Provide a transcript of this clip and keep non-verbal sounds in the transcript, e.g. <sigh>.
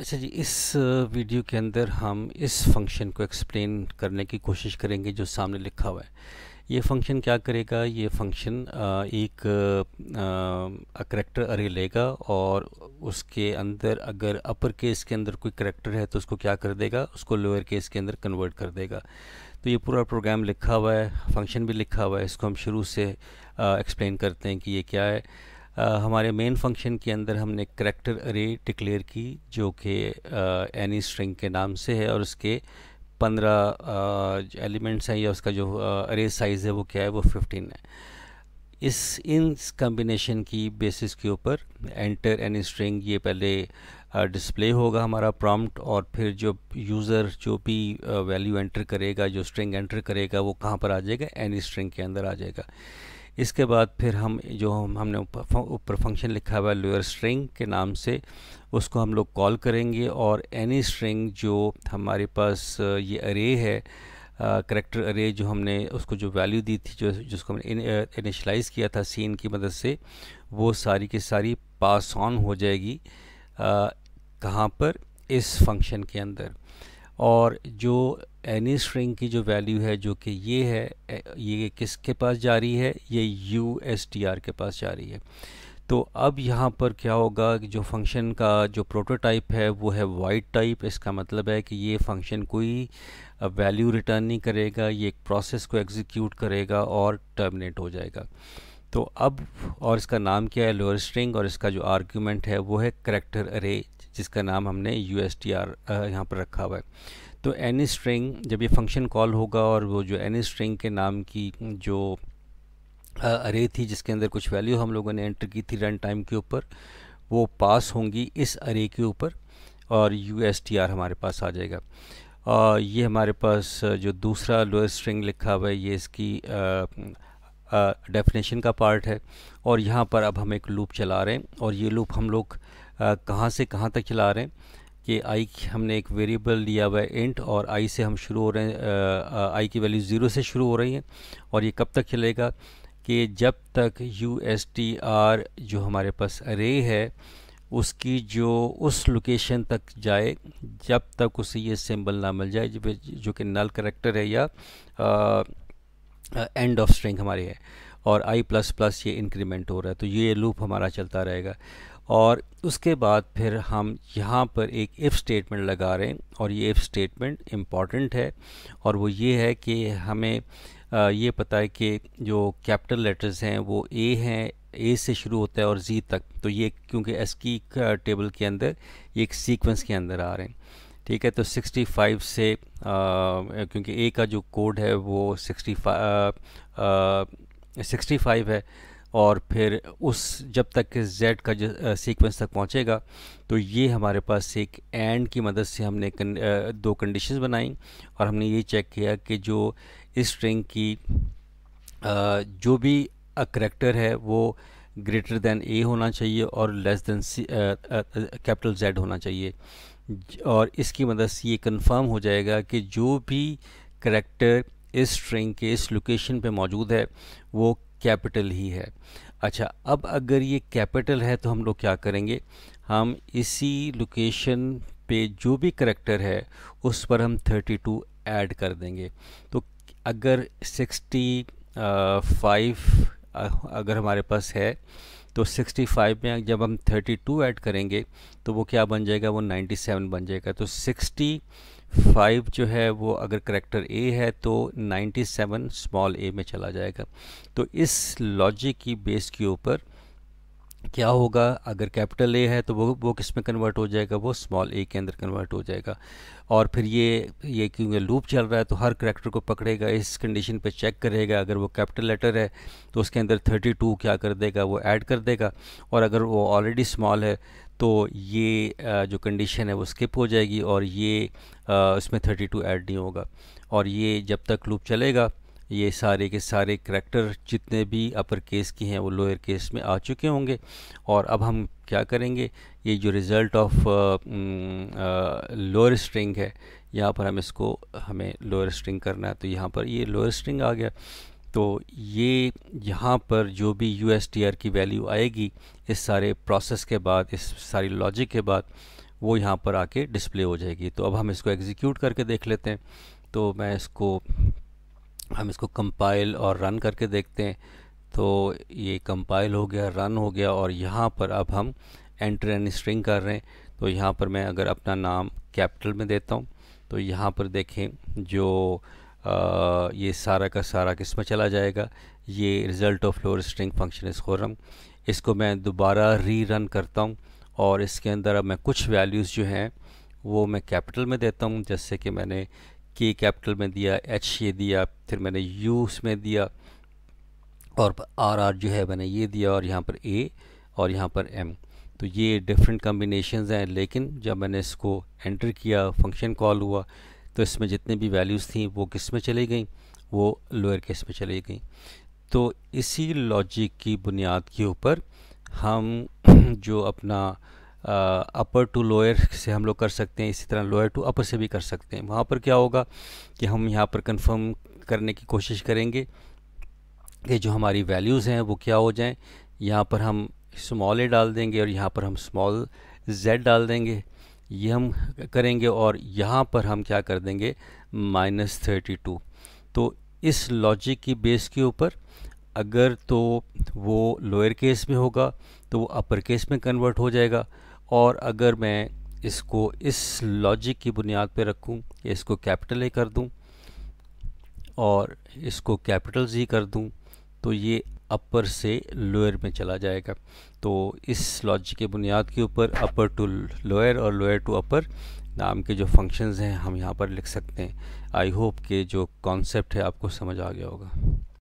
अच्छा जी इस वीडियो के अंदर हम इस फंक्शन को एक्सप्लेन करने की कोशिश करेंगे जो सामने लिखा हुआ है ये फंक्शन क्या करेगा ये फंक्शन एक करेक्टर अरे लेगा और उसके अंदर अगर अपर केस के अंदर कोई करेक्टर है तो उसको क्या कर देगा उसको लोअर केस के अंदर कन्वर्ट कर देगा तो ये पूरा प्रोग्राम लिखा हुआ है फंक्शन भी लिखा हुआ है इसको हम शुरू से एक्सप्लेन करते हैं कि ये क्या है हमारे मेन फंक्शन के अंदर हमने करेक्टर अरे डिक्लेयर की जो कि एनी स्ट्रिंग के नाम से है और उसके पंद्रह एलिमेंट्स हैं या उसका जो अरे साइज़ है वो क्या है वो फिफ्टीन है इस इन कम्बिनेशन की बेसिस के ऊपर एंटर एनी स्ट्रिंग ये पहले डिस्प्ले होगा हमारा प्रॉम्प्ट और फिर जो यूज़र जो भी वैल्यू एंटर करेगा जो स्ट्रिंग एंटर करेगा वो कहाँ पर आ जाएगा एनी स्ट्रिंग के अंदर आ जाएगा इसके बाद फिर हम जो हम हमने ऊपर फंक्शन लिखा हुआ है लोअर स्ट्रिंग के नाम से उसको हम लोग कॉल करेंगे और एनी स्ट्रिंग जो हमारे पास ये अरे है करेक्टर uh, अरे जो हमने उसको जो वैल्यू दी थी जो जिसको हमने इनिशलाइज़ किया था सीन की मदद से वो सारी की सारी पास ऑन हो जाएगी uh, कहाँ पर इस फंक्शन के अंदर और जो एनी स्ट्रिंग की जो वैल्यू है जो कि ये है ये किसके पास जा रही है ये यू एस टी आर के पास जा रही है तो अब यहाँ पर क्या होगा कि जो फंक्शन का जो प्रोटोटाइप है वो है वाइट टाइप इसका मतलब है कि ये फंक्शन कोई वैल्यू रिटर्न नहीं करेगा ये एक प्रोसेस को एग्जीक्यूट करेगा और टर्मिनेट हो जाएगा तो अब और इसका नाम क्या है लोअर स्ट्रिंग और इसका जो आर्ग्यूमेंट है वो है करेक्टर अरे जिसका नाम हमने यू एस टी आर यहाँ पर रखा हुआ है तो एनी स्ट्रिंग जब ये फंक्शन कॉल होगा और वो जो एनी स्ट्रिंग के नाम की जो अरे थी जिसके अंदर कुछ वैल्यू हम लोगों ने एंटर की थी रन टाइम के ऊपर वो पास होंगी इस अरे के ऊपर और यू हमारे पास आ जाएगा और ये हमारे पास जो दूसरा लोअर स्ट्रिंग लिखा हुआ है ये इसकी डेफिनेशन का पार्ट है और यहाँ पर अब हम एक लूप चला रहे हैं और ये लूप हम लोग कहाँ से कहाँ तक चला रहे हैं कि आई हमने एक वेरिएबल लिया हुआ है इंट और आई से हम शुरू हो रहे हैं आई की वैल्यू ज़ीरो से शुरू हो रही है और ये कब तक चलेगा कि जब तक यू एस टी आर जो हमारे पास अरे है उसकी जो उस लोकेशन तक जाए जब तक उसे ये सिंबल ना मिल जाए जो कि नल करेक्टर है या एंड ऑफ स्ट्रिंग हमारी है और आई प्लस प्लस ये इंक्रीमेंट हो रहा है तो ये लूप हमारा चलता रहेगा और उसके बाद फिर हम यहाँ पर एक इफ़ स्टेटमेंट लगा रहे हैं और ये इफ़ स्टेटमेंट इम्पॉर्टेंट है और वो ये है कि हमें ये पता है कि जो कैपिटल लेटर्स हैं वो ए हैं ए से शुरू होता है और जी तक तो ये क्योंकि एस की टेबल के अंदर ये एक सीक्वेंस के अंदर आ रहे हैं ठीक है तो 65 से आ, क्योंकि ए का जो कोड है वो 65 आ, 65 है और फिर उस जब तक कि जेड का जो सीक्वेंस तक पहुंचेगा तो ये हमारे पास एक एंड की मदद से हमने कन, दो कंडीशंस बनाई और हमने ये चेक किया कि जो इस स्ट्रिंग की जो भी करेक्टर है वो ग्रेटर देन ए होना चाहिए और less than C capital Z होना चाहिए और इसकी मदद से ये कंफर्म हो जाएगा कि जो भी करेक्टर इस स्ट्रिंग के इस लोकेशन पे मौजूद है वो कैपिटल ही है अच्छा अब अगर ये कैपिटल है तो हम लोग क्या करेंगे हम इसी लोकेशन पे जो भी करेक्टर है उस पर हम 32 ऐड कर देंगे तो अगर 65 अगर हमारे पास है तो 65 में जब हम 32 ऐड करेंगे तो वो क्या बन जाएगा वो 97 बन जाएगा तो 60 फाइव जो है वो अगर करेक्टर ए है तो सेवन स्मॉल ए में चला जाएगा तो इस लॉजिक की बेस के ऊपर क्या होगा अगर कैपिटल ए है तो वो वो किस में कन्वर्ट हो जाएगा वो स्मॉल ए के अंदर कन्वर्ट हो जाएगा और फिर ये ये क्योंकि लूप चल रहा है तो हर करेक्टर को पकड़ेगा इस कंडीशन पे चेक करेगा अगर वो कैपिटल लेटर है तो उसके अंदर 32 क्या कर देगा वो ऐड कर देगा और अगर वो ऑलरेडी स्मॉल है तो ये जो कंडीशन है वो स्किप हो जाएगी और ये इसमें 32 ऐड नहीं होगा और ये जब तक लूप चलेगा ये सारे के सारे करैक्टर जितने भी अपर केस की हैं वो लोअर केस में आ चुके होंगे और अब हम क्या करेंगे ये जो रिज़ल्ट ऑफ लोअर स्ट्रिंग है यहाँ पर हम इसको हमें लोअर स्ट्रिंग करना है तो यहाँ पर ये लोअर स्ट्रिंग आ गया तो ये यहाँ पर जो भी यू की वैल्यू आएगी इस सारे प्रोसेस के बाद इस सारी लॉजिक के बाद वो यहाँ पर आके डिस्प्ले हो जाएगी तो अब हम इसको एग्जीक्यूट करके देख लेते हैं तो मैं इसको हम इसको कंपाइल और रन करके देखते हैं तो ये कंपाइल हो गया रन हो गया और यहाँ पर अब हम एंटर एंड स्ट्रिंग कर रहे हैं तो यहाँ पर मैं अगर अपना नाम कैपिटल में देता हूँ तो यहाँ पर देखें जो ये सारा का सारा किस में चला जाएगा ये result of lower string function इस खोरम इसको मैं दोबारा री रन करता हूँ और इसके अंदर अब मैं कुछ वैल्यूज़ जो हैं वो मैं कैपिटल में देता हूँ जैसे कि मैंने के कैपिटल में दिया एच ये दिया फिर मैंने यू में दिया और आर आर जो है मैंने ये दिया और यहाँ पर ए और यहाँ पर एम तो ये डिफरेंट कम्बिनेशन हैं लेकिन जब मैंने इसको एंटर किया फंक्शन कॉल हुआ तो इसमें जितने भी वैल्यूज़ थी वो किस में चली गई वो लोअर केस में चली गई तो इसी लॉजिक की बुनियाद के ऊपर हम <clears throat> जो अपना अपर टू लोअर से हम लोग कर सकते हैं इसी तरह लोअर टू अपर से भी कर सकते हैं वहाँ पर क्या होगा कि हम यहाँ पर कंफर्म करने की कोशिश करेंगे कि जो हमारी वैल्यूज़ हैं वो क्या हो जाएं यहाँ पर हम स्मॉल ए डाल देंगे और यहाँ पर हम स्मॉल जेड डाल देंगे ये हम करेंगे और यहाँ पर हम क्या कर देंगे माइनस थर्टी टू तो इस लॉजिक की बेस के ऊपर अगर तो वो लोअर केस में होगा तो वो अपर केस में कन्वर्ट हो जाएगा और अगर मैं इसको इस लॉजिक की बुनियाद पर रखूँ इसको कैपिटल ए कर दूँ और इसको कैपिटल जी कर दूँ तो ये अपर से लोअर में चला जाएगा तो इस लॉजिक के बुनियाद के ऊपर अपर टू लोअर और लोअर टू अपर नाम के जो फंक्शंस हैं हम यहाँ पर लिख सकते हैं आई होप के जो कॉन्सेप्ट है आपको समझ आ गया होगा